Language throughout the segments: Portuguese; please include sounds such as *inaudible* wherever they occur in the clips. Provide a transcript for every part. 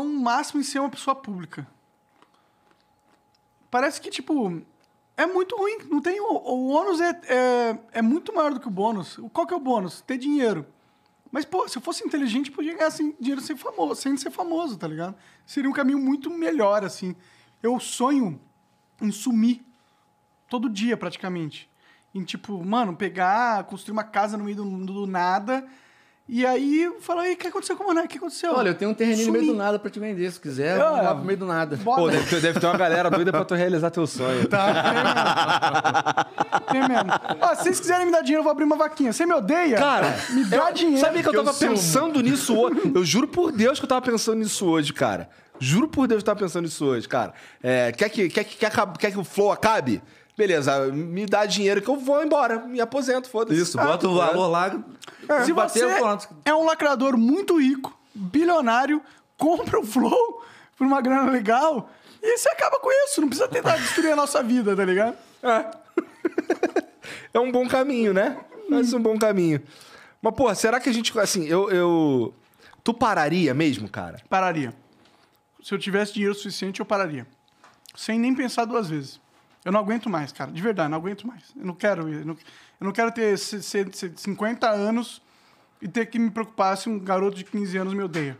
preocupação máxima em ser uma pessoa pública. Parece que, tipo, é muito ruim. Não tem o, o ônus é, é, é, muito maior do que o bônus. Qual que é o bônus? Ter dinheiro. Mas, pô, se eu fosse inteligente, podia ganhar assim, dinheiro sem, famoso, sem ser famoso, tá ligado? Seria um caminho muito melhor, assim. Eu sonho em sumir todo dia, praticamente. Em, tipo, mano, pegar, construir uma casa no meio do, do nada e aí fala, aí o que aconteceu com o Monark? O que aconteceu? Olha, eu tenho um terreninho no meio do nada pra te vender, se quiser, ah, lá pro meio do nada. Bora. Pô, deve ter, deve ter, uma galera doida pra tu realizar teu sonho. Tá, tem mesmo. Tem mesmo. Ó, se vocês quiserem me dar dinheiro, eu vou abrir uma vaquinha. Você me odeia? Cara, me dá eu, dinheiro. Sabia que eu tava eu pensando nisso hoje? Eu juro por Deus que eu tava pensando nisso hoje, cara. Juro por Deus que eu tava pensando nisso hoje, cara. É, quer, que, quer, que, quer, quer que o flow acabe? Beleza, me dá dinheiro que eu vou embora, me aposento, foda-se. Isso, ah, bota o ah, valor lá. É. Se bater, você pronto. é um lacrador muito rico, bilionário, compra o Flow *laughs* por uma grana legal e você acaba com isso. Não precisa tentar destruir a nossa vida, tá ligado? É. é um bom caminho, né? Mas um bom caminho. Mas, pô, será que a gente. Assim, eu, eu. Tu pararia mesmo, cara? Pararia. Se eu tivesse dinheiro suficiente, eu pararia. Sem nem pensar duas vezes. Eu não aguento mais, cara. De verdade, não aguento mais. Eu não quero. Eu não, eu não quero ter 50 anos e ter que me preocupar se um garoto de 15 anos me odeia.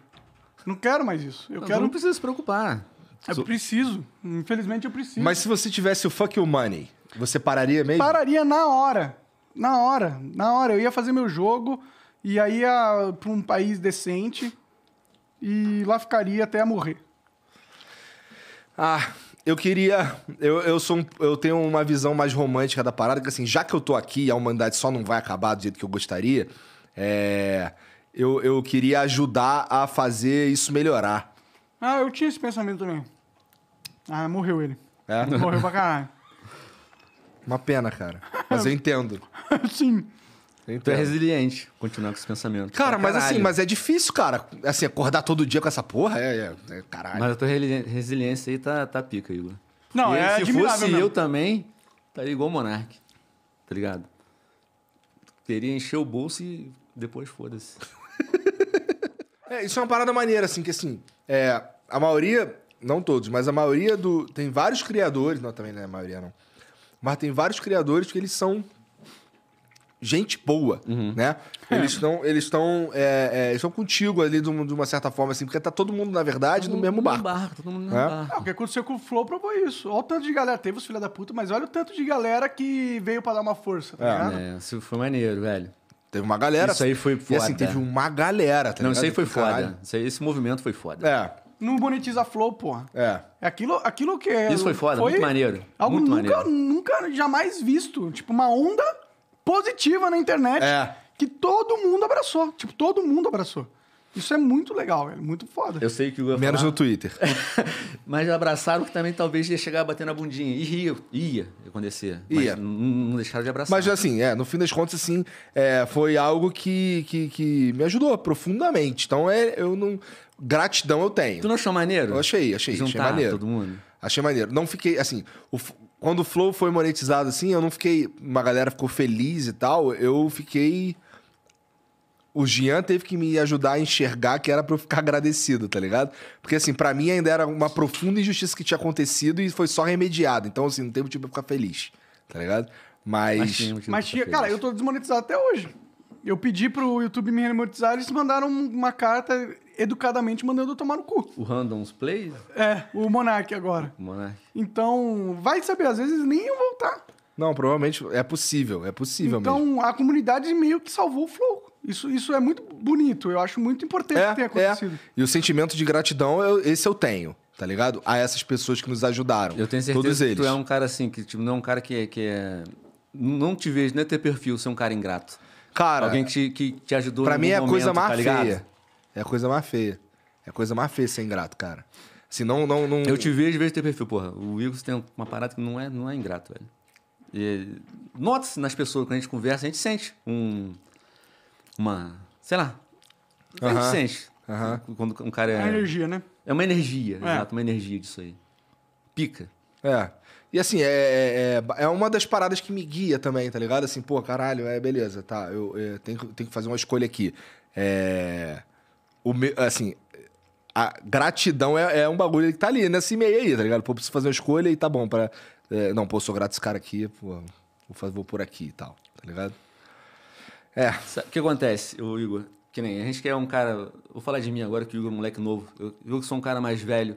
Eu não quero mais isso. Eu não, quero... não precisa se preocupar. Eu preciso. Infelizmente, eu preciso. Mas se você tivesse o fuck Your money, você pararia mesmo? Pararia na hora. Na hora. Na hora. Eu ia fazer meu jogo e aí ia para um país decente e lá ficaria até morrer. Ah, eu queria. Eu, eu, sou um, eu tenho uma visão mais romântica da parada, que assim, já que eu tô aqui e a humanidade só não vai acabar do jeito que eu gostaria, é, eu, eu queria ajudar a fazer isso melhorar. Ah, eu tinha esse pensamento também. Ah, morreu ele. É? Morreu pra caralho. Uma pena, cara. Mas eu *laughs* entendo. Sim. Tu então é resiliente, continuar com esse pensamento. Cara, mas assim, mas é difícil, cara. Assim, acordar todo dia com essa porra é, é, é caralho. Mas a tua resiliência aí tá, tá pica, Igor. Não, e é Se fosse mesmo. eu também, estaria igual o Monark. Tá ligado? Teria encher o bolso e depois foda-se. *laughs* é, isso é uma parada maneira, assim, que assim, é, a maioria, não todos, mas a maioria do. Tem vários criadores, não, também não é a maioria, não. Mas tem vários criadores que eles são gente boa, uhum. né? É. Eles estão eles estão é, é, estão contigo ali de uma, certa forma assim, porque tá todo mundo na verdade todo no mesmo barco. barco. Todo mundo no né? é? barco. o que aconteceu com o Flow provou isso. Olha o tanto de galera, teve os filha da puta, mas olha o tanto de galera que veio para dar uma força, tá é. ligado? É, isso foi maneiro, velho. Teve uma galera. Isso aí foi foda. E assim, teve uma galera, tá Não, ligado? isso aí foi Caralho. foda. esse movimento foi foda. É não monetiza flow, porra. É. é. Aquilo, aquilo que é. Isso foi foda, foi muito maneiro. Algo muito nunca, maneiro. nunca jamais visto. Tipo, uma onda positiva na internet é. que todo mundo abraçou. Tipo, todo mundo abraçou. Isso é muito legal, é muito foda. Eu sei que o Menos falar... no Twitter. *laughs* mas abraçaram que também talvez ia chegar batendo a bundinha. E ia, ia acontecer. Ia. não deixaram de abraçar. Mas assim, é, no fim das contas, assim, é, foi algo que, que, que, me ajudou profundamente. Então é, eu não. Gratidão eu tenho. Tu não achou maneiro? Eu achei, achei. achei maneiro. todo mundo. Achei maneiro. Não fiquei, assim, o, quando o Flow foi monetizado assim, eu não fiquei. Uma galera ficou feliz e tal. Eu fiquei. O Jean teve que me ajudar a enxergar que era pra eu ficar agradecido, tá ligado? Porque, assim, para mim ainda era uma profunda injustiça que tinha acontecido e foi só remediado. Então, assim, não tem motivo pra ficar feliz, tá ligado? Mas. Mas, mas cara, eu tô desmonetizado até hoje. Eu pedi pro YouTube me remotizar, eles mandaram uma carta educadamente mandando eu tomar no cu. O Randoms Play? É, o Monark agora. O Monark. Então, vai saber, às vezes nem iam voltar. Não, provavelmente é possível, é possível então, mesmo. Então, a comunidade meio que salvou o Flow. Isso, isso é muito bonito, eu acho muito importante é, que tenha é. acontecido. É. E o sentimento de gratidão, eu, esse eu tenho, tá ligado? A essas pessoas que nos ajudaram. Eu tenho certeza todos eles. que tu é um cara assim, que tipo, não é um cara que, é, que é. Não te vejo, nem é ter perfil, ser um cara ingrato. Cara. Alguém que te, que te ajudou Pra mim é a coisa mais tá feia. É a coisa mais feia. É a coisa mais feia ser ingrato, cara. Se não, não, não. Eu te vejo, vejo teu perfil, porra. O Igor tem uma parada que não é, não é ingrato, velho. E nota-se nas pessoas, quando a gente conversa, a gente sente um. Uma. Sei lá. A gente uh -huh. sente. Uh -huh. Quando um cara é. É uma energia, né? É uma energia, é. exato, uma energia disso aí. Pica. É. E assim, é, é, é, é, uma das paradas que me guia também, tá ligado? Assim, pô, caralho, é beleza, tá. Eu, eu é, tenho, tenho que fazer uma escolha aqui. É. O meu, assim, a gratidão é, é, um bagulho que tá ali nesse meio aí, tá ligado? Pô, preciso fazer uma escolha e tá bom. Pra, é, não, pô, sou grato esse cara aqui, pô, vou, vou por aqui e tal, tá ligado? É. o que acontece, o Igor? Que nem a gente quer é um cara. Vou falar de mim agora, que o Igor é um moleque novo. Eu, eu sou um cara mais velho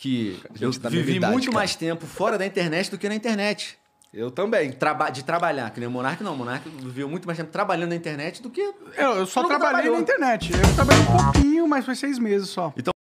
que eu tá vivi muito cara. mais tempo fora da internet do que na internet. Eu também. Traba de trabalhar, que nem o Monark não. O Monark viveu muito mais tempo trabalhando na internet do que. Eu, eu só trabalhei trabalhou. na internet. Eu trabalhei um pouquinho, mas foi seis meses só. Então,